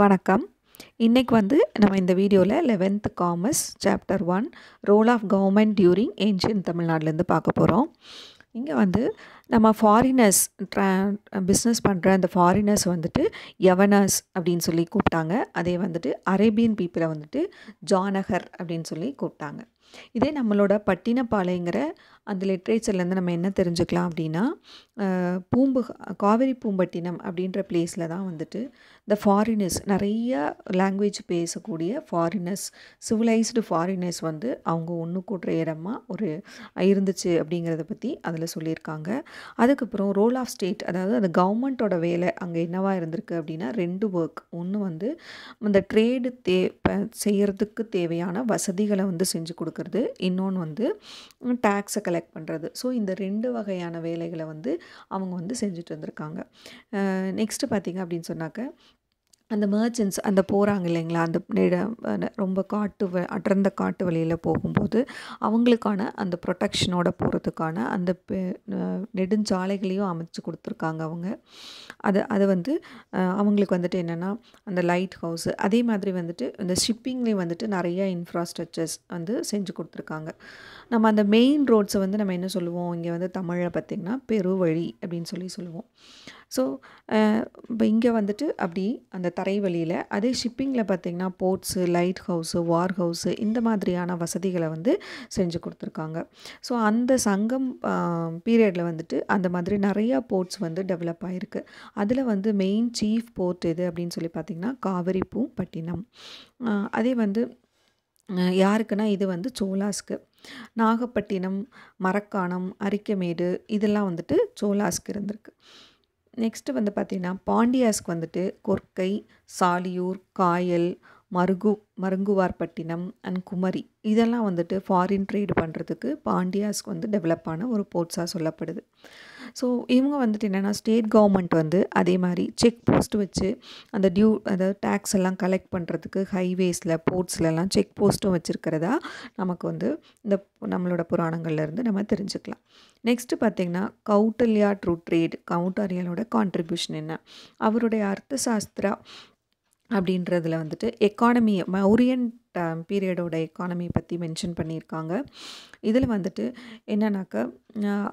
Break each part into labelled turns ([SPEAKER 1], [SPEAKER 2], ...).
[SPEAKER 1] வணக்கம் இன்றைக்கு வந்து நம்ம இந்த வீடியோவில் eleventh commerce chapter one role of government during ancient தமிழ்நாட்டிலேருந்து பார்க்க போகிறோம் இங்கே வந்து நம்ம ஃபாரினர்ஸ் ட்ரா பிஸ்னஸ் பண்ணுற அந்த ஃபாரினர்ஸ் வந்துட்டு யவனர்ஸ் அப்படின்னு சொல்லி கூப்பிட்டாங்க அதே வந்துட்டு அரேபியன் பீப்புளை வந்துட்டு ஜானகர் அப்படின்னு சொல்லி கூப்பிட்டாங்க இதே நம்மளோட பட்டினப்பாளையங்கிற அந்த லிட்ரேச்சர்லேருந்து நம்ம என்ன தெரிஞ்சுக்கலாம் அப்படின்னா பூம்பு காவிரி பூம்பட்டினம் அப்படின்ற பிளேஸில் தான் வந்துட்டு இந்த ஃபாரினர்ஸ் நிறைய லாங்குவேஜ் பேசக்கூடிய ஃபாரினர்ஸ் சிவிலைஸ்டு ஃபாரினர்ஸ் வந்து அவங்க ஒன்று கூட்டுற இடமா ஒரு இருந்துச்சு அப்படிங்கிறத பற்றி அதில் சொல்லியிருக்காங்க அதுக்கப்புறம் ரோல் ஆஃப் ஸ்டேட் அதாவது அந்த கவர்மெண்ட்டோட வேலை அங்கே என்னவாக இருந்திருக்கு அப்படின்னா ரெண்டு ஒர்க் ஒன்று வந்து அந்த ட்ரேடு தே செய்கிறதுக்கு தேவையான வசதிகளை வந்து செஞ்சு கொடுக்க கொடுக்கறது இன்னொன்று வந்து டேக்ஸை கலெக்ட் பண்ணுறது ஸோ இந்த ரெண்டு வகையான வேலைகளை வந்து அவங்க வந்து செஞ்சுட்டு வந்திருக்காங்க நெக்ஸ்ட்டு பார்த்திங்க அப்படின்னு சொன்னாக்க அந்த மர்ச்சன்ஸ் அந்த போகிறாங்க இல்லைங்களா அந்த ரொம்ப காட்டு வ அடர்ந்த காட்டு வழியில் போகும்போது அவங்களுக்கான அந்த ப்ரொடெக்ஷனோட போகிறதுக்கான அந்த நெடுஞ்சாலைகளையும் அமைச்சு கொடுத்துருக்காங்க அவங்க அது அது வந்து அவங்களுக்கு வந்துட்டு என்னென்னா அந்த லைட் ஹவுஸு அதே மாதிரி வந்துட்டு இந்த ஷிப்பிங்லேயும் வந்துட்டு நிறையா இன்ஃப்ராஸ்ட்ரக்சர்ஸ் வந்து செஞ்சு கொடுத்துருக்காங்க நம்ம அந்த மெயின் ரோட்ஸை வந்து நம்ம என்ன சொல்லுவோம் இங்கே வந்து தமிழில் பார்த்திங்கன்னா பெருவழி அப்படின்னு சொல்லி சொல்லுவோம் ஸோ இப்போ இங்கே வந்துட்டு அப்படி அந்த தரை வழியில் அதே ஷிப்பிங்கில் பார்த்திங்கன்னா ports lighthouse warehouse இந்த மாதிரியான வசதிகளை வந்து செஞ்சு கொடுத்துருக்காங்க ஸோ அந்த சங்கம் பீரியடில் வந்துட்டு அந்த மாதிரி நிறையா போர்ட்ஸ் வந்து டெவலப் ஆகிருக்கு அதில் வந்து மெயின் சீஃப் போர்ட் எது அப்படின்னு சொல்லி பார்த்திங்கன்னா காவிரி பட்டினம் அதே வந்து யாருக்குன்னா இது வந்து சோலாஸ்க்கு நாகப்பட்டினம் மரக்காணம் அரிக்கமேடு இதெல்லாம் வந்துட்டு சோலாஸ்க்கு இருந்திருக்கு நெக்ஸ்ட்டு வந்து பார்த்திங்கன்னா பாண்டியாஸ்க்கு வந்துட்டு கொர்க்கை சாலியூர் காயல் மருகு மருங்குவார்பட்டினம் அண்ட் குமரி இதெல்லாம் வந்துட்டு ஃபாரின் ட்ரேடு பண்ணுறதுக்கு பாண்டியாஸ்க்கு வந்து டெவலப்பான ஒரு போர்ட்ஸாக சொல்லப்படுது ஸோ இவங்க வந்துட்டு என்னென்னா ஸ்டேட் கவர்மெண்ட் வந்து அதே மாதிரி செக் போஸ்ட் வச்சு அந்த டியூ அதாவது டேக்ஸ் எல்லாம் கலெக்ட் பண்ணுறதுக்கு ஹைவேஸில் போர்ட்ஸ்லலாம் செக் போஸ்ட்டும் வச்சுருக்கிறதா நமக்கு வந்து இந்த நம்மளோட புராணங்கள்லேருந்து நம்ம தெரிஞ்சுக்கலாம் நெக்ஸ்ட்டு பார்த்திங்கன்னா கௌட்டல்யா ட்ரூ ட்ரேட் கௌட்டாரியாலோட கான்ட்ரிபியூஷன் என்ன அவருடைய அர்த்த சாஸ்திரா அப்படின்றதுல வந்துட்டு எக்கானமியை மௌரியன் பீரியடோட எக்கானமி பற்றி மென்ஷன் பண்ணியிருக்காங்க இதில் வந்துட்டு என்னன்னாக்கா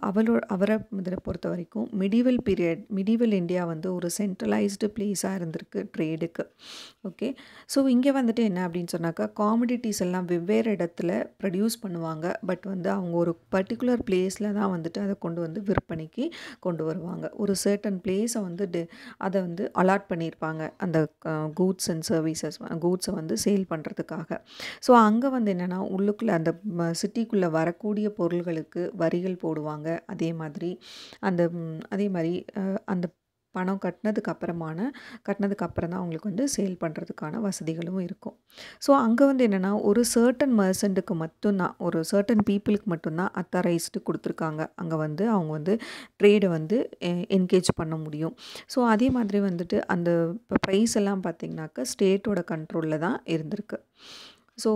[SPEAKER 1] அவளோ அவரை இதில் பொறுத்த வரைக்கும் மிடிவல் பீரியட் மிடிவல் இந்தியா வந்து ஒரு சென்ட்ரலைஸ்டு பிளேஸாக இருந்திருக்கு ட்ரேடுக்கு ஓகே ஸோ இங்கே வந்துட்டு என்ன அப்படின்னு சொன்னாக்கா காமடிட்டிஸ் எல்லாம் வெவ்வேறு இடத்துல ப்ரொடியூஸ் பண்ணுவாங்க பட் வந்து அவங்க ஒரு பர்டிகுலர் பிளேஸில் தான் வந்துட்டு அதை கொண்டு வந்து விற்பனைக்கு கொண்டு வருவாங்க ஒரு சர்ட்டன் பிளேஸை வந்து அதை வந்து அலாட் பண்ணியிருப்பாங்க அந்த கூட்ஸ் அண்ட் சர்வீசஸ் கூட்ஸை வந்து சேல் பண்ணுறதுக்காக ஸோ அங்கே வந்து என்னென்னா உள்ளுக்குள்ளே அந்த சிட்டிக்குள்ளே வரக்கூடிய பொருள்களுக்கு வரிகள் போடுவாங்க அதே மாதிரி அந்த அதே மாதிரி அந்த பணம் கட்டினதுக்கு அப்புறமான கட்டினதுக்கு அப்புறம் தான் அவங்களுக்கு வந்து சேல் பண்ணுறதுக்கான வசதிகளும் இருக்கும் ஸோ அங்கே வந்து என்னென்னா ஒரு சர்டன் மர்சண்ட்டுக்கு மட்டும்தான் ஒரு சர்ட்டன் பீப்புளுக்கு மட்டும்தான் அத்தரைஸ்டு கொடுத்துருக்காங்க அங்கே வந்து அவங்க வந்து ட்ரேடை வந்து என்கேஜ் பண்ண முடியும் ஸோ அதே மாதிரி வந்துட்டு அந்த இப்போ ப்ரைஸ் எல்லாம் பார்த்திங்கனாக்கா ஸ்டேட்டோட கண்ட்ரோலில் தான் இருந்திருக்கு ஸோ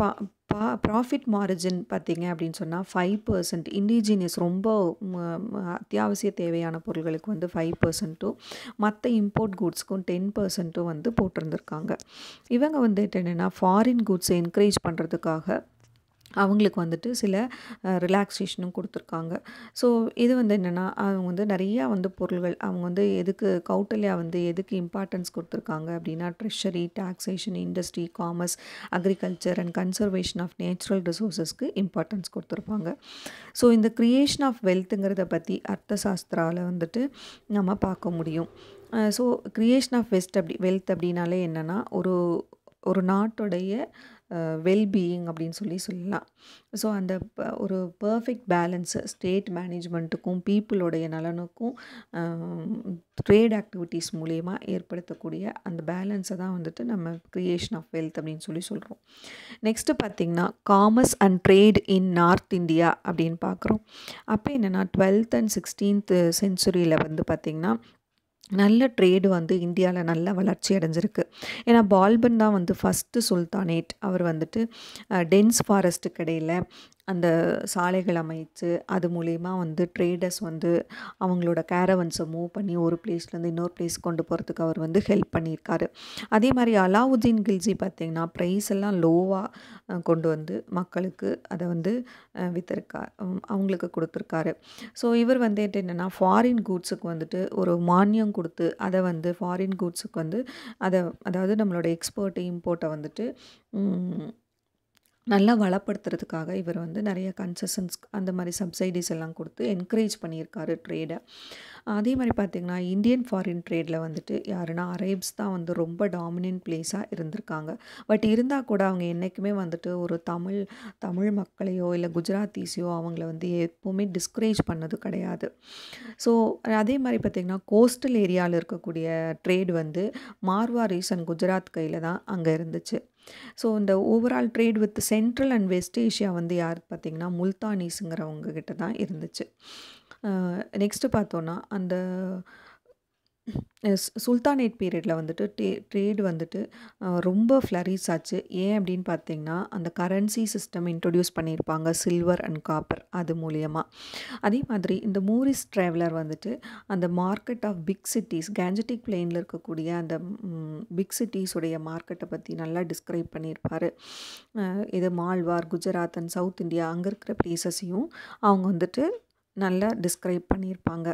[SPEAKER 1] பா பா ப்ராஃபிட் மார்ஜின் பார்த்திங்க அப்படின்னு சொன்னால் ஃபைவ் பர்சன்ட் இண்டிஜினியஸ் ரொம்ப அத்தியாவசிய தேவையான பொருள்களுக்கு வந்து ஃபைவ் பர்சன்ட்டும் மற்ற இம்போர்ட் குட்ஸ்க்கும் டென் பர்சன்ட்டும் வந்து போட்டிருந்துருக்காங்க இவங்க வந்துட்டு என்னென்னா ஃபாரின் குட்ஸை என்கரேஜ் பண்ணுறதுக்காக அவங்களுக்கு வந்துட்டு சில ரிலாக்ஸேஷனும் கொடுத்துருக்காங்க ஸோ இது வந்து என்னென்னா அவங்க வந்து நிறையா வந்து பொருள்கள் அவங்க வந்து எதுக்கு கவுட்டல்யா வந்து எதுக்கு இம்பார்ட்டன்ஸ் கொடுத்துருக்காங்க அப்படின்னா treasury taxation industry commerce agriculture and conservation of natural ரிசோர்ஸஸ்க்கு இம்பார்ட்டன்ஸ் கொடுத்துருப்பாங்க ஸோ இந்த க்ரியேஷன் ஆஃப் வெல்த்துங்கிறத பற்றி அர்த்த சாஸ்திராவில் வந்துட்டு நம்ம பார்க்க முடியும் ஸோ க்ரியேஷன் ஆஃப் வெஸ்ட் அப்படி வெல்த் அப்படின்னாலே என்னென்னா ஒரு ஒரு நாட்டுடைய வெல்பீயிங் அப்படின்னு சொல்லி சொல்லலாம் ஸோ அந்த ஒரு பர்ஃபெக்ட் பேலன்ஸு ஸ்டேட் மேனேஜ்மெண்ட்டுக்கும் பீப்புளுடைய நலனுக்கும் ட்ரேட் ஆக்டிவிட்டீஸ் மூலயமா ஏற்படுத்தக்கூடிய அந்த பேலன்ஸை தான் வந்துட்டு நம்ம க்ரியேஷன் ஆஃப் வெல்த் அப்படின்னு சொல்லி சொல்கிறோம் நெக்ஸ்ட்டு பார்த்திங்கன்னா commerce and trade in north India அப்படின்னு பார்க்குறோம் அப்போ என்னென்னா டுவெல்த் அண்ட் சிக்ஸ்டீன்த் சென்ச்சுரியில் வந்து பார்த்திங்கன்னா நல்ல ட்ரேடு வந்து இந்தியாவில் நல்ல வளர்ச்சி அடைஞ்சிருக்கு ஏன்னா பால்பன் தான் வந்து ஃபஸ்ட்டு சுல்தானேட் அவர் வந்துட்டு டென்ஸ் ஃபாரஸ்ட்டு கடையில் அந்த சாலைகள் அமைத்து அது மூலிமா வந்து ட்ரேடர்ஸ் வந்து அவங்களோட கேரவன்ஸை மூவ் பண்ணி ஒரு பிளேஸ்லேருந்து இன்னொரு பிளேஸ் கொண்டு போகிறதுக்கு அவர் வந்து ஹெல்ப் பண்ணியிருக்காரு அதே மாதிரி அலாவுதீன் கில்ஜி பார்த்திங்கன்னா ப்ரைஸ் எல்லாம் லோவாக கொண்டு வந்து மக்களுக்கு அதை வந்து விற்றுருக்கா அவங்களுக்கு கொடுத்துருக்காரு ஸோ இவர் வந்துட்டு என்னென்னா ஃபாரின் கூட்ஸுக்கு வந்துட்டு ஒரு மானியம் கொடுத்து அதை வந்து ஃபாரின் கூட்ஸுக்கு வந்து அதை அதாவது நம்மளோட எக்ஸ்போர்ட் இம்போர்ட்டை வந்துட்டு நல்லா வளப்படுத்துறதுக்காக இவர் வந்து நிறைய கன்செஷன்ஸ் அந்த மாதிரி சப்சைடிஸ் எல்லாம் கொடுத்து என்கரேஜ் பண்ணியிருக்காரு ட்ரேடை அதே மாதிரி பார்த்திங்கன்னா இந்தியன் ஃபாரின் ட்ரேடில் வந்துட்டு யாருன்னா அரேப்ஸ் தான் வந்து ரொம்ப டாமினன்ட் பிளேஸாக இருந்திருக்காங்க பட் இருந்தால் கூட அவங்க என்றைக்குமே வந்துட்டு ஒரு தமிழ் தமிழ் மக்களையோ இல்லை குஜராத்திஸையோ அவங்கள வந்து எப்போவுமே டிஸ்கரேஜ் பண்ணது கிடையாது ஸோ அதே மாதிரி பார்த்திங்கன்னா கோஸ்டல் ஏரியாவில் இருக்கக்கூடிய ட்ரேட் வந்து மார்வா ரீசன் குஜராத் கையில் தான் அங்கே இருந்துச்சு ஸோ இந்த overall trade with central and west Asia வந்து யார் பார்த்தீங்கன்னா முல்தானிஸுங்கிறவங்க கிட்ட தான் இருந்துச்சு நெக்ஸ்ட்டு பார்த்தோன்னா அந்த சுல்தானேட் பீரியடில் வந்துட்டு டே ட்ரேடு வந்துட்டு ரொம்ப ஃப்ளரிஸ் ஆச்சு ஏன் அப்படின்னு பார்த்தீங்கன்னா அந்த கரன்சி சிஸ்டம் இன்ட்ரொடியூஸ் பண்ணியிருப்பாங்க சில்வர் அண்ட் காப்பர் அது மூலியமாக அதே மாதிரி இந்த மூரிஸ் ட்ராவலர் வந்துட்டு அந்த market of big cities Gangetic பிளெயினில் இருக்கக்கூடிய அந்த பிக் சிட்டிஸுடைய மார்க்கெட்டை பற்றி நல்லா டிஸ்கிரைப் பண்ணியிருப்பார் இது Malwa Gujarat and south India அங்கே இருக்கிற ப்ளேஸஸையும் அவங்க வந்துட்டு நல்லா டிஸ்கிரைப் பண்ணியிருப்பாங்க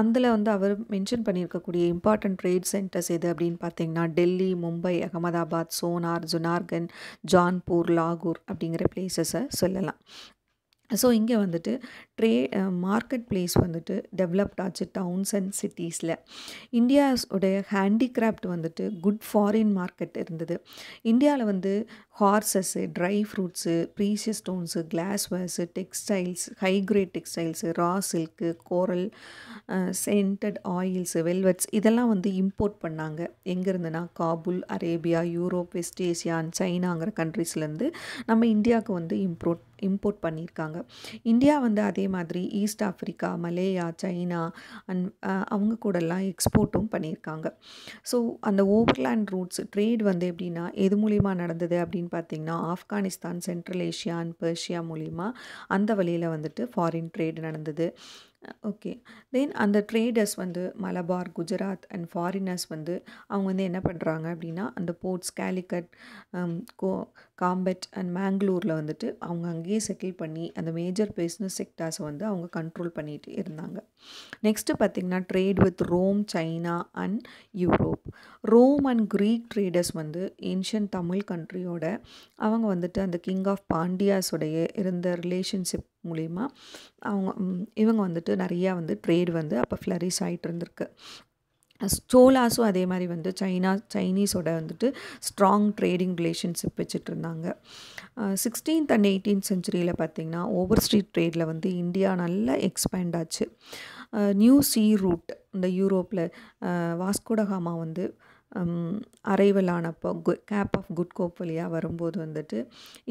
[SPEAKER 1] அதில் வந்து அவர் மென்ஷன் பண்ணியிருக்கக்கூடிய இம்பார்ட்டன்ட் ட்ரேட் சென்டர்ஸ் எது அப்படின்னு பார்த்தீங்கன்னா டெல்லி மும்பை அகமதாபாத் சோனார் ஜுனார்கன் ஜான்பூர் லாகூர் அப்படிங்கிற பிளேசஸை சொல்லலாம் ஸோ இங்கே வந்துட்டு ட்ரே மார்க்கெட் பிளேஸ் வந்துட்டு டெவலப்ட் ஆச்சு டவுன்ஸ் அண்ட் சிட்டிஸில் இந்தியாஸ் உடைய ஹேண்டிகிராஃப்ட் வந்துட்டு குட் ஃபாரின் மார்க்கெட் இருந்தது இந்தியாவில் வந்து horses dry fruits precious stones glasswares textiles high grade textiles raw silk coral scented oils velvets இதெல்லாம் வந்து இம்போர்ட் பண்ணாங்க எங்கேருந்துனா Kabul Arabia Europe west Asia and சைனாங்கிற கண்ட்ரிஸ்லேருந்து நம்ம இந்தியாவுக்கு வந்து இம்ப்ரோட் இம்போர்ட் பண்ணியிருக்காங்க இந்தியா வந்து அதே மாதிரி east Africa Malaya China and அவங்க கூடலாம் எக்ஸ்போர்ட்டும் பண்ணியிருக்காங்க ஸோ அந்த ஓவர்லேண்ட் ரூட்ஸ் ட்ரேட் வந்து எப்படின்னா எது மூலிமா நடந்தது அப்படின்னு பார்த்தீங்கன்னா Afghanistan central Asia and Persia மூலிமா அந்த வழியில் வந்துட்டு ஃபாரின் ட்ரேட் நடந்தது ஓகே தென் அந்த ட்ரேடர்ஸ் வந்து மலபார் குஜராத் அண்ட் ஃபாரினர்ஸ் வந்து அவங்க வந்து என்ன பண்ணுறாங்க அப்படின்னா அந்த போர்ட்ஸ் கேலிக்கட் கோ காம்பெட் அண்ட் மேங்களூரில் வந்துட்டு அவங்க அங்கேயே செட்டில் பண்ணி அந்த மேஜர் பிஸ்னஸ் செக்டார்ஸை வந்து அவங்க கண்ட்ரோல் பண்ணிகிட்டு இருந்தாங்க நெக்ஸ்ட்டு பார்த்திங்கன்னா trade with Rome China and Europe Rome and Greek traders வந்து ஏன்ஷியன் தமிழ் கண்ட்ரியோட அவங்க வந்துட்டு அந்த கிங் ஆஃப் பாண்டியாஸுடைய இருந்த ரிலேஷன்ஷிப் மூலிமா அவங்க இவங்க வந்துட்டு நிறையா வந்து ட்ரேட் வந்து அப்போ ஃப்ளரிஸ் ஆகிட்டு இருந்திருக்கு சோலாஸும் அதே மாதிரி வந்து சைனா சைனீஸோட வந்துட்டு ஸ்ட்ராங் ட்ரேடிங் ரிலேஷன்ஷிப் வச்சுட்டு இருந்தாங்க சிக்ஸ்டீன்த் அண்ட் எயிட்டீன் செஞ்சுரியில் பார்த்திங்கன்னா ஓவர் ஸ்ட்ரீட் ட்ரேடில் வந்து இந்தியா நல்லா எக்ஸ்பேண்ட் ஆச்சு நியூ சீ ரூட் இந்த யூரோப்பில் வாஸ்கோடகாமா வந்து அரைவலானப்போ கு கேப் ஆஃப் குட் கோப் வழியாக வரும்போது வந்துட்டு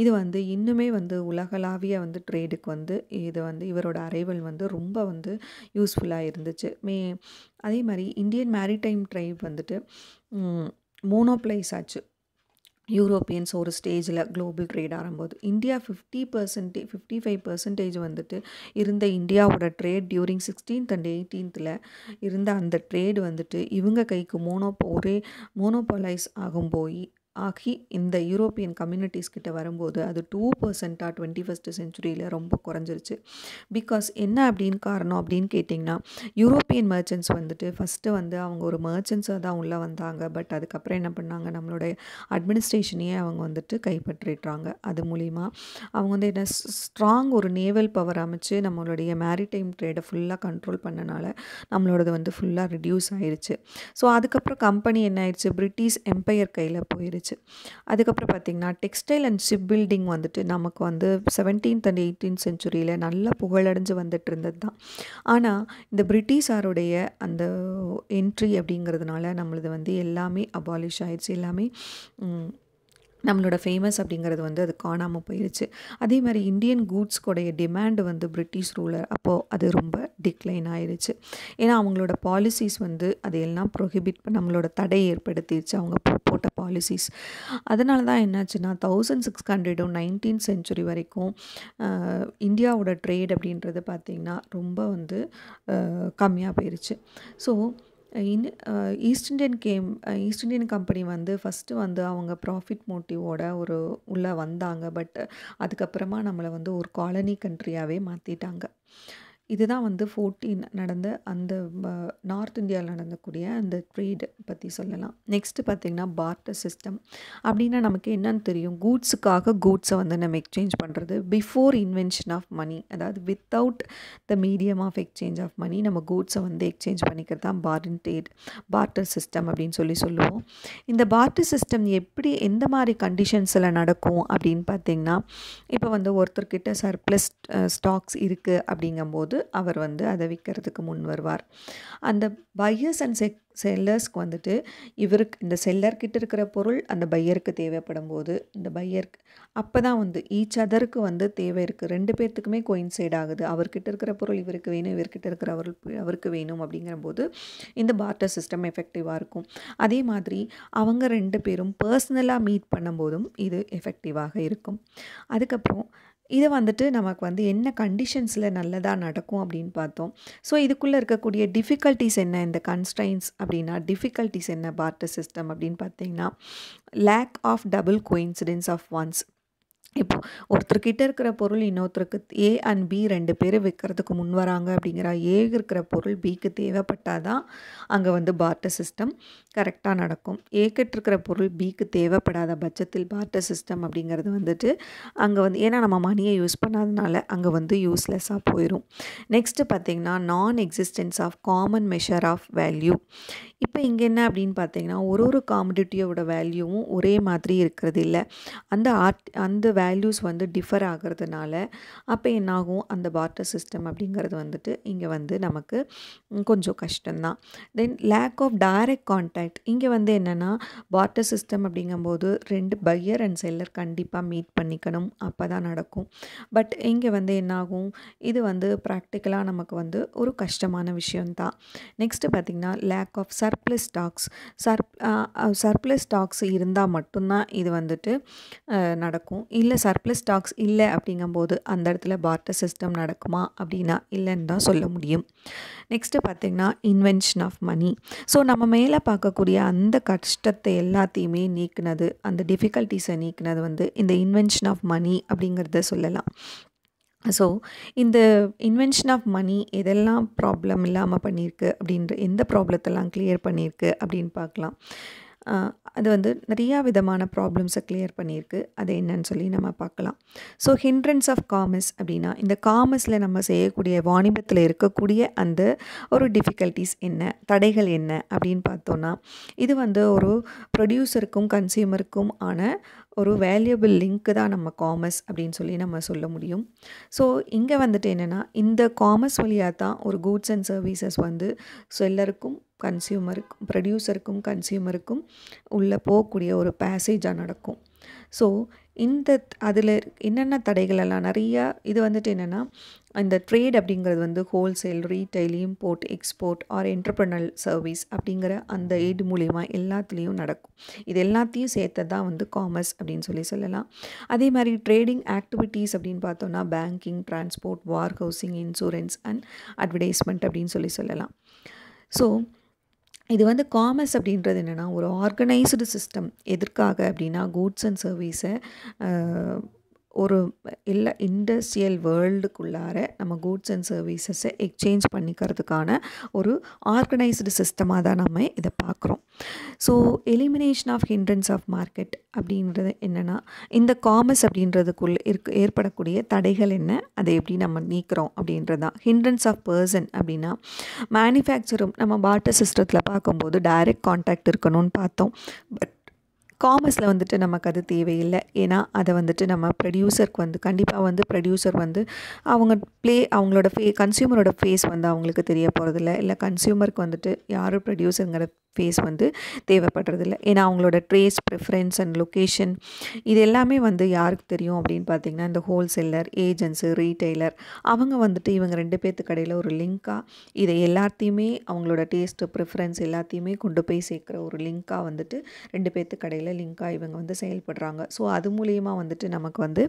[SPEAKER 1] இது வந்து இன்னுமே வந்து உலகளாவிய வந்து ட்ரேடுக்கு வந்து இது வந்து இவரோட அரைவல் வந்து ரொம்ப வந்து யூஸ்ஃபுல்லாக இருந்துச்சு மே அதே மாதிரி இந்தியன் மேரிடைம் ட்ரைவ் வந்துட்டு மோனோப்ளைஸ் ஆச்சு யூரோப்பியன்ஸ் ஒரு ஸ்டேஜில் குளோபல் ட்ரேட் ஆகும்போது India fifty percent fifty five percentage வந்துட்டு இருந்த இந்தியாவோட ட்ரேட் டியூரிங் சிக்ஸ்டீன்த் அண்ட் எயிட்டீன்த்தில் இருந்த அந்த ட்ரேடு வந்துட்டு இவங்க கைக்கு மோனோ ஒரே மோனோபலைஸ் ஆகும் போய் ஆகி இந்த யூரோப்பியன் கம்யூனிட்டிஸ் கிட்ட வரும்போது அது டூ பர்சண்ட்டாக டுவெண்ட்டி ஃபஸ்ட்டு செஞ்சுரியில் ரொம்ப குறைஞ்சிருச்சு பிகாஸ் என்ன அப்படின்னு காரணம் அப்படின்னு கேட்டிங்கன்னா யூரோப்பியன் மர்ச்சன்ட்ஸ் வந்துட்டு ஃபஸ்ட்டு வந்து அவங்க ஒரு மர்ச்சன்ட்ஸாக தான் உள்ளே வந்தாங்க பட் அதுக்கப்புறம் என்ன பண்ணாங்க நம்மளுடைய அட்மினிஸ்ட்ரேஷனையே அவங்க வந்துட்டு கைப்பற்றிடுறாங்க அது மூலிமா அவங்க வந்து என்ன ஸ்ட்ராங் ஒரு நேவல் பவர் அமைச்சு நம்மளுடைய மேரிடைம் ட்ரேடை ஃபுல்லாக கண்ட்ரோல் பண்ணனால நம்மளோடது வந்து ஃபுல்லாக ரிடியூஸ் ஆயிடுச்சு ஸோ அதுக்கப்புறம் கம்பெனி என்ன ஆயிடுச்சு பிரிட்டிஷ் எம்பையர் கையில் போயிடுச்சு வந்துருச்சு அதுக்கப்புறம் பார்த்திங்கன்னா டெக்ஸ்டைல் அண்ட் ஷிப் பில்டிங் வந்துட்டு நமக்கு வந்து செவன்டீன்த் அண்ட் எயிட்டீன் செஞ்சுரியில் நல்லா புகழடைஞ்சு வந்துட்டு இருந்தது தான் ஆனால் இந்த பிரிட்டிஷாருடைய அந்த என்ட்ரி அப்படிங்கிறதுனால நம்மளது வந்து எல்லாமே அபாலிஷ் ஆயிடுச்சு எல்லாமே நம்மளோட ஃபேமஸ் அப்படிங்கிறது வந்து அது காணாமல் போயிடுச்சு அதே மாதிரி இந்தியன் கூட்ஸ்கோடைய டிமாண்டு வந்து பிரிட்டிஷ் ரூலர் அப்போது அது ரொம்ப டிக்ளைன் ஆயிடுச்சு ஏன்னா அவங்களோட பாலிசிஸ் வந்து அதையெல்லாம் ப்ரொஹிபிட் நம்மளோட தடை ஏற்படுத்திடுச்சு அவங்க போட்ட பாலிசிஸ் அதனால தான் என்னாச்சுன்னா தௌசண்ட் சிக்ஸ் ஹண்ட்ரடும் நைன்டீன் செஞ்சுரி வரைக்கும் இந்தியாவோட ட்ரேட் அப்படின்றது பார்த்திங்கன்னா ரொம்ப வந்து கம்மியாக போயிடுச்சு so in east Indian came east Indian company வந்து ஃபஸ்ட்டு வந்து அவங்க ப்ராஃபிட் மோட்டிவோட ஒரு உள்ளே வந்தாங்க பட் அதுக்கப்புறமா நம்மளை வந்து ஒரு காலனி கண்ட்ரியாகவே மாற்றிட்டாங்க இதுதான் வந்து ஃபோர்டீன் நடந்த அந்த நார்த் இந்தியாவில் நடந்தக்கூடிய அந்த ட்ரேடு பற்றி சொல்லலாம் நெக்ஸ்ட்டு பார்த்திங்கன்னா பார்ட்டர் சிஸ்டம் அப்படின்னா நமக்கு என்னென்னு தெரியும் கூட்ஸுக்காக கூட்ஸை வந்து நம்ம எக்ஸ்சேஞ்ச் பண்ணுறது பிஃபோர் இன்வென்ஷன் ஆஃப் மணி அதாவது without the medium of exchange of money நம்ம கூட்ஸை வந்து எக்ஸ்சேஞ்ச் பண்ணிக்கிறது தான் பார்டன் ட்ரேட் பார்ட்டர் சிஸ்டம் அப்படின்னு சொல்லி சொல்லுவோம் இந்த பார்ட்டர் சிஸ்டம் எப்படி எந்த மாதிரி கண்டிஷன்ஸில் நடக்கும் அப்படின்னு பார்த்திங்கன்னா இப்போ வந்து ஒருத்தர்கிட்ட சர்ப்ளஸ் ஸ்டாக்ஸ் இருக்குது அப்படிங்கும்போது அவர் வந்து அதை விற்கிறதுக்கு முன் வருவார் அந்த பையர்ஸ் அண்ட் செக் செல்லர்ஸ்க்கு வந்துட்டு இவருக்கு இந்த செல்லர்கிட்ட இருக்கிற பொருள் அந்த பையருக்கு தேவைப்படும் போது இந்த பையருக்கு அப்போ தான் வந்து ஈச் அதருக்கு வந்து தேவை இருக்குது ரெண்டு பேர்த்துக்குமே சைட் ஆகுது அவர்கிட்ட இருக்கிற பொருள் இவருக்கு வேணும் இவர்கிட்ட இருக்கிற அவர் அவருக்கு வேணும் அப்படிங்கிற போது இந்த பார்ட்டர் சிஸ்டம் எஃபெக்டிவாக இருக்கும் அதே மாதிரி அவங்க ரெண்டு பேரும் பர்சனலாக மீட் பண்ணும்போதும் இது எஃபெக்டிவாக இருக்கும் அதுக்கப்புறம் இது வந்துட்டு நமக்கு வந்து என்ன கண்டிஷன்ஸில் நல்லதாக நடக்கும் அப்படின்னு பார்த்தோம் ஸோ இதுக்குள்ளே இருக்கக்கூடிய டிஃபிகல்ட்டிஸ் என்ன இந்த கன்ஸ்டைன்ஸ் அப்படின்னா டிஃபிகல்ட்டிஸ் என்ன பார்ட்டர் சிஸ்டம் அப்படின்னு பார்த்தீங்கன்னா lack of double coincidence of wants இப்போ ஒருத்தர்கிட்ட இருக்கிற பொருள் இன்னொருத்தருக்கு ஏ அண்ட் பி ரெண்டு பேர் விற்கிறதுக்கு முன் வராங்க அப்படிங்கிற ஏ இருக்கிற பொருள் பிக்கு தேவைப்பட்டால் தான் அங்கே வந்து பார்ட்டர் சிஸ்டம் கரெக்டாக நடக்கும் ஏ இருக்கிற பொருள் பிக்கு தேவைப்படாத பட்சத்தில் பார்ட்டர் சிஸ்டம் அப்படிங்கிறது வந்துட்டு அங்கே வந்து ஏன்னா நம்ம மணியை யூஸ் பண்ணாதனால அங்கே வந்து யூஸ்லெஸ்ஸாக போயிடும் நெக்ஸ்ட்டு பார்த்திங்கன்னா non existence of common measure of value இப்போ இங்கே என்ன அப்படின்னு பார்த்தீங்கன்னா ஒரு ஒரு காமடிட்டியோட வேல்யூவும் ஒரே மாதிரி இருக்கிறது இல்லை அந்த ஆர்ட் அந்த வேல்யூஸ் வந்து டிஃபர் ஆகிறதுனால அப்போ என்னாகும் அந்த பார்ட்டர் சிஸ்டம் அப்படிங்கிறது வந்துட்டு இங்கே வந்து நமக்கு கொஞ்சம் கஷ்டம்தான் then lack of direct contact இங்கே வந்து என்னென்னா பார்ட்டர் சிஸ்டம் அப்படிங்கும்போது ரெண்டு பையர் அண்ட் செல்லர் கண்டிப்பாக மீட் பண்ணிக்கணும் அப்போ தான் நடக்கும் பட் இங்கே வந்து என்னாகும் இது வந்து ப்ராக்டிக்கலாக நமக்கு வந்து ஒரு கஷ்டமான விஷயம்தான் நெக்ஸ்ட்டு பார்த்திங்கன்னா லேக் ஆஃப் சர்ப்ளஸ் ஸ்டாக்ஸ் சர்ப் சர்ப்ளஸ் ஸ்டாக்ஸ் இருந்தால் மட்டும்தான் இது வந்துட்டு நடக்கும் இல்லை சர்ப்ளஸ் ஸ்டாக்ஸ் இல்லை அப்படிங்கும்போது அந்த இடத்துல பார்ட்டர் சிஸ்டம் நடக்குமா அப்படின்னா இல்லைன்னு தான் சொல்ல முடியும் நெக்ஸ்ட்டு பார்த்திங்கன்னா இன்வென்ஷன் ஆஃப் மணி ஸோ நம்ம மேலே பார்க்கக்கூடிய அந்த கஷ்டத்தை எல்லாத்தையுமே நீக்கினது அந்த டிஃபிகல்ட்டிஸை நீக்கினது வந்து இந்த இன்வென்ஷன் ஆஃப் மணி அப்படிங்கிறத சொல்லலாம் ஸோ இந்த இன்வென்ஷன் ஆஃப் மணி எதெல்லாம் ப்ராப்ளம் இல்லாமல் பண்ணியிருக்கு அப்படின்ற எந்த ப்ராப்ளத்தெல்லாம் கிளியர் பண்ணியிருக்கு அப்படின்னு பார்க்கலாம் அது வந்து நிறையா விதமான ப்ராப்ளம்ஸை கிளியர் பண்ணியிருக்கு அது என்னன்னு சொல்லி நம்ம பார்க்கலாம் ஸோ ஹிண்ட்ரன்ஸ் ஆஃப் காமர்ஸ் அப்படின்னா இந்த காமர்ஸில் நம்ம செய்யக்கூடிய வாணிபத்தில் இருக்கக்கூடிய அந்த ஒரு டிஃபிகல்ட்டிஸ் என்ன தடைகள் என்ன அப்படின்னு பார்த்தோன்னா இது வந்து ஒரு ப்ரொடியூசருக்கும் கன்சியூமருக்கும் ஆன ஒரு வேல்யூபிள் லிங்க்கு தான் நம்ம காமர்ஸ் அப்படின்னு சொல்லி நம்ம சொல்ல முடியும் ஸோ இங்கே வந்துட்டு என்னென்னா இந்த காமர்ஸ் வழியாக தான் ஒரு கூட்ஸ் அண்ட் சர்வீசஸ் வந்து செல்லருக்கும் கன்சியூமருக்கும் ப்ரொடியூசருக்கும் கன்சியூமருக்கும் உள்ளே போகக்கூடிய ஒரு பேசேஜாக நடக்கும் ஸோ இந்த அதில் என்னென்ன தடைகளெல்லாம் நிறையா இது வந்துட்டு என்னென்னா இந்த ட்ரேட் அப்படிங்கிறது வந்து wholesale retail import export or entrepreneurial service அப்படிங்கிற அந்த எய்டு மூலிமா எல்லாத்துலேயும் நடக்கும் இது எல்லாத்தையும் சேர்த்து தான் வந்து காமர்ஸ் அப்படின்னு சொல்லி சொல்லலாம் அதே மாதிரி ட்ரேடிங் ஆக்டிவிட்டீஸ் அப்படின்னு பார்த்தோன்னா banking transport warehousing insurance and advertisement அப்படின்னு சொல்லி சொல்லலாம் ஸோ இது வந்து காமர்ஸ் அப்படின்றது என்னென்னா ஒரு ஆர்கனைஸ்டு சிஸ்டம் எதற்காக அப்படின்னா கூட்ஸ் அண்ட் சர்வீஸை ஒரு இல்லை இண்டஸ்ட்ரியல் வேர்ல்டுக்குள்ளார நம்ம கூட்ஸ் அண்ட் சர்வீசஸை எக்ஸ்சேஞ்ச் பண்ணிக்கிறதுக்கான ஒரு ஆர்கனைஸ்டு சிஸ்டமாக தான் நம்ம இதை பார்க்குறோம் so elimination of hindrance of market அப்படின்றது என்னென்னா இந்த காமர்ஸ் அப்படின்றதுக்குள்ளே இருக்க ஏற்படக்கூடிய தடைகள் என்ன அதை எப்படி நம்ம நீக்கிறோம் அப்படின்றது தான் ஹிண்ட்ரன்ஸ் ஆஃப் பர்சன் அப்படின்னா மேனுஃபேக்சரும் நம்ம பாட்டர் சிஸ்டத்தில் பார்க்கும்போது டைரக்ட் கான்டாக்ட் இருக்கணும்னு பார்த்தோம் பட் காமர்ஸில் வந்துட்டு நமக்கு அது தேவையில்லை ஏன்னா அதை வந்துட்டு நம்ம ப்ரொடியூசருக்கு வந்து கண்டிப்பாக வந்து ப்ரொடியூசர் வந்து அவங்க ப்ளே அவங்களோட ஃபே கன்சியூமரோட ஃபேஸ் வந்து அவங்களுக்கு தெரிய போகிறதில்ல இல்லை கன்சியூமருக்கு வந்துட்டு யார் ப்ரொடியூசருங்கிற ஃபேஸ் வந்து தேவைப்படுறதில்ல ஏன்னா அவங்களோட ட்ரேஸ் ப்ரிஃபரன்ஸ் அண்ட் லொக்கேஷன் இது எல்லாமே வந்து யாருக்கு தெரியும் அப்படின்னு பார்த்தீங்கன்னா இந்த ஹோல்சேலர் ஏஜென்ட்ஸு ரீட்டைலர் அவங்க வந்துட்டு இவங்க ரெண்டு பேர்த்து கடையில் ஒரு லிங்க்காக இதை எல்லாத்தையுமே அவங்களோட டேஸ்ட்டு ப்ரிஃபரன்ஸ் எல்லாத்தையுமே கொண்டு போய் சேர்க்குற ஒரு லிங்க்காக வந்துட்டு ரெண்டு பேர்த்து கடையில் லிங்காக இவங்க வந்து செயல்படுறாங்க ஸோ அது மூலியமாக வந்துட்டு நமக்கு வந்து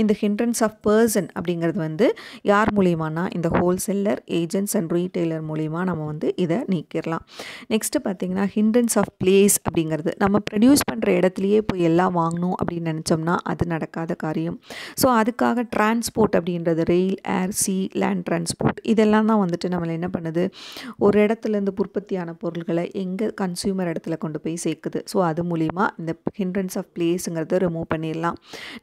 [SPEAKER 1] இந்த ஹிண்ட்ரன்ஸ் ஆஃப் பர்சன் அப்படிங்கிறது வந்து யார் மூலியமானா இந்த ஹோல்சேலர் ஏஜென்ட்ஸ் அண்ட் ரீட்டெய்லர் மூலிமா நம்ம வந்து இதை நீக்கிடலாம் நெக்ஸ்ட்டு பார்த்திங்கன்னா ஹிண்ட்ரன்ஸ் ஆஃப் பிளேஸ் அப்படிங்கிறது நம்ம ப்ரொடியூஸ் பண்ணுற இடத்துலையே போய் எல்லாம் வாங்கணும் அப்படின்னு நினச்சோம்னா அது நடக்காத காரியம் ஸோ அதுக்காக டிரான்ஸ்போர்ட் அப்படின்றது rail air sea land transport இதெல்லாம் தான் வந்துட்டு நம்மளை என்ன பண்ணுது ஒரு இடத்துலேருந்து உற்பத்தியான பொருட்களை எங்கே கன்சியூமர் இடத்துல கொண்டு போய் சேர்க்குது ஸோ அது மூலிமா இந்த ஹிண்ட்ரன்ஸ் ஆஃப் பிளேஸுங்கிறத ரிமூவ் பண்ணிடலாம்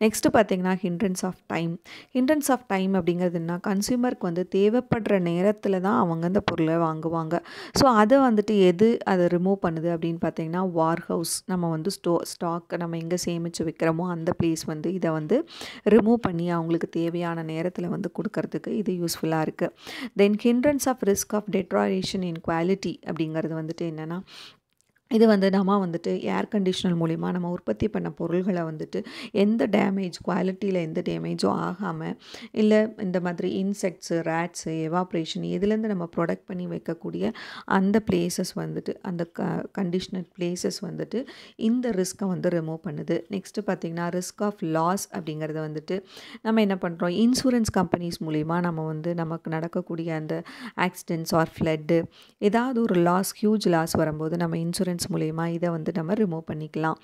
[SPEAKER 1] நெக்ஸ்ட்டு பார்த்திங்கன்னா hindrance of time hindrance of time அப்படிங்கிறதுனா கன்சியூமருக்கு வந்து தேவைப்படுற நேரத்தில் தான் அவங்க அந்த பொருளை வாங்குவாங்க ஸோ அதை வந்துட்டு எது அதை ரிமூவ் பண்ணுது அப்படின்னு பார்த்தீங்கன்னா வார் ஹவுஸ் நம்ம வந்து ஸ்டோ ஸ்டாக் நம்ம எங்கே சேமித்து வைக்கிறோமோ அந்த பிளேஸ் வந்து இதை வந்து ரிமூவ் பண்ணி அவங்களுக்கு தேவையான நேரத்தில் வந்து கொடுக்கறதுக்கு இது யூஸ்ஃபுல்லாக இருக்குது then hindrance of risk of deterioration in quality அப்படிங்கிறது வந்துட்டு என்னென்னா இது வந்து நம்ம வந்துட்டு ஏர் கண்டிஷ்னர் மூலிமா நம்ம உற்பத்தி பண்ண பொருள்களை வந்துட்டு எந்த டேமேஜ் குவாலிட்டியில் எந்த டேமேஜும் ஆகாமல் இல்லை இந்த மாதிரி இன்செக்ட்ஸு ரேட்ஸு எவாப்ரேஷன் இதுலேருந்து நம்ம ப்ரொடக்ட் பண்ணி வைக்கக்கூடிய அந்த பிளேசஸ் வந்துட்டு அந்த க கண்டிஷ்னர் பிளேசஸ் வந்துட்டு இந்த ரிஸ்க்கை வந்து ரிமூவ் பண்ணுது நெக்ஸ்ட்டு பார்த்திங்கன்னா ரிஸ்க் ஆஃப் லாஸ் அப்படிங்கிறத வந்துட்டு நம்ம என்ன பண்ணுறோம் இன்சூரன்ஸ் கம்பெனிஸ் மூலிமா நம்ம வந்து நமக்கு நடக்கக்கூடிய அந்த ஆக்சிடென்ட்ஸ் ஆர் ஃப்ளட்டு ஏதாவது ஒரு லாஸ் ஹியூஜ் லாஸ் வரும்போது நம்ம இன்சூரன்ஸ் மெயின்டெனன்ஸ் மூலயமா இதை வந்து நம்ம ரிமூவ் பண்ணிக்கலாம்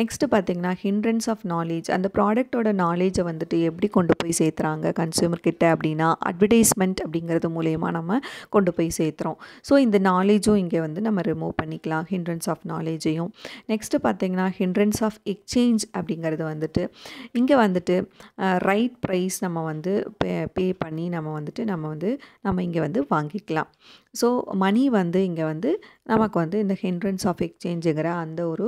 [SPEAKER 1] நெக்ஸ்ட்டு பார்த்திங்கன்னா ஹிண்ட்ரன்ஸ் ஆஃப் நாலேஜ் அந்த ப்ராடக்ட்டோட நாலேஜை வந்துட்டு எப்படி கொண்டு போய் சேர்த்துறாங்க கன்சியூமர் கிட்ட அப்படின்னா அட்வர்டைஸ்மெண்ட் அப்படிங்கிறது மூலயமா நம்ம கொண்டு போய் சேர்த்துறோம் ஸோ இந்த நாலேஜும் இங்கே வந்து நம்ம ரிமூவ் பண்ணிக்கலாம் ஹிண்ட்ரன்ஸ் ஆஃப் நாலேஜையும் நெக்ஸ்ட்டு பார்த்திங்கன்னா ஹிண்ட்ரன்ஸ் ஆஃப் எக்ஸ்சேஞ்ச் அப்படிங்கிறது வந்துட்டு இங்கே வந்துட்டு ரைட் ப்ரைஸ் நம்ம வந்து பே பே பண்ணி நம்ம வந்துட்டு நம்ம வந்து நம்ம இங்கே வந்து வாங்கிக்கலாம் ஸோ மணி வந்து இங்கே வந்து நமக்கு வந்து இந்த ஹிண்ட்ரன்ஸ் ஆஃப் எக்ஸ்சேஞ்சுங்கிற அந்த ஒரு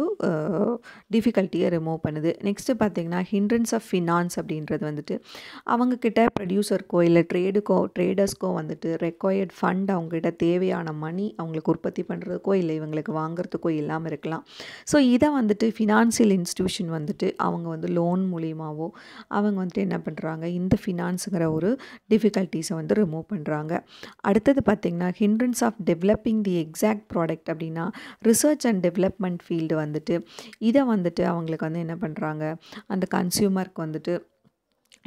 [SPEAKER 1] டிஃபிகல்ட்டியை ரிமூவ் பண்ணுது நெக்ஸ்ட்டு பார்த்திங்கன்னா ஹிண்ட்ரன்ஸ் ஆஃப் ஃபினான்ஸ் அப்படின்றது வந்துட்டு அவங்கக்கிட்ட ப்ரொடியூசருக்கோ இல்லை ட்ரேடுக்கோ ட்ரேடர்ஸ்க்கோ வந்துட்டு ரெக்கொயர்ட் ஃபண்ட் அவங்ககிட்ட தேவையான மணி அவங்களுக்கு உற்பத்தி பண்ணுறதுக்கோ இல்லை இவங்களுக்கு வாங்குறதுக்கோ இல்லாமல் இருக்கலாம் ஸோ இதை வந்துட்டு ஃபினான்சியல் இன்ஸ்டியூஷன் வந்துட்டு அவங்க வந்து லோன் மூலியமாகவோ அவங்க வந்துட்டு என்ன பண்ணுறாங்க இந்த ஃபினான்ஸுங்கிற ஒரு டிஃபிகல்ட்டிஸை வந்து ரிமூவ் பண்ணுறாங்க அடுத்தது பார்த்திங்கன்னா ஹிண்ட் hindrance of developing the exact product அப்படின்னா ரிசர்ச் அண்ட் டெவலப்மெண்ட் ஃபீல்டு வந்துட்டு இதை வந்துட்டு அவங்களுக்கு வந்து என்ன பண்ணுறாங்க அந்த கன்சியூமருக்கு வந்துட்டு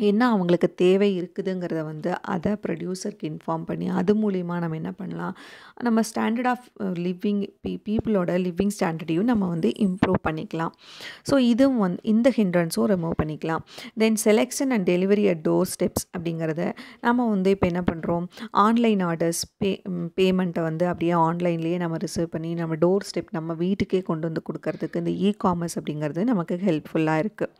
[SPEAKER 1] என்ன அவங்களுக்கு தேவை இருக்குதுங்கிறத வந்து அதை ப்ரொடியூசருக்கு இன்ஃபார்ம் பண்ணி அது மூலிமா நம்ம என்ன பண்ணலாம் நம்ம ஸ்டாண்டர்ட் ஆஃப் லிவிங் பீ பீப்புளோட லிவிங் ஸ்டாண்டர்டையும் நம்ம வந்து இம்ப்ரூவ் பண்ணிக்கலாம் ஸோ இதுவும் வந் இந்த ஹிண்ட்ரன்ஸும் ரிமூவ் பண்ணிக்கலாம் then selection and delivery at door steps அப்படிங்கிறத நம்ம வந்து இப்போ என்ன பண்ணுறோம் ஆன்லைன் ஆர்டர்ஸ் பே பேமெண்ட்டை வந்து அப்படியே ஆன்லைன்லேயே நம்ம ரிசர்வ் பண்ணி நம்ம டோர் ஸ்டெப் நம்ம வீட்டுக்கே கொண்டு வந்து கொடுக்கறதுக்கு இந்த இ காமர்ஸ் அப்படிங்கிறது நமக்கு ஹெல்ப்ஃபுல்லாக இருக்குது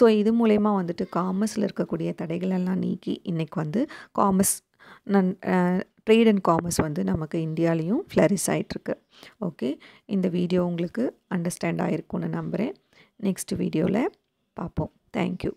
[SPEAKER 1] ஸோ இது மூலயமா வந்துட்டு காமர்ஸில் இருக்கக்கூடிய தடைகளெல்லாம் நீக்கி இன்றைக்கி வந்து காமர்ஸ் நன் ட்ரேட் அண்ட் காமர்ஸ் வந்து நமக்கு இந்தியாலேயும் ஃப்ளரிஸ் ஆகிட்ருக்கு ஓகே இந்த வீடியோ உங்களுக்கு அண்டர்ஸ்டாண்ட் ஆகிருக்கும்னு நம்புகிறேன் நெக்ஸ்ட் வீடியோவில் பார்ப்போம் தேங்க்யூ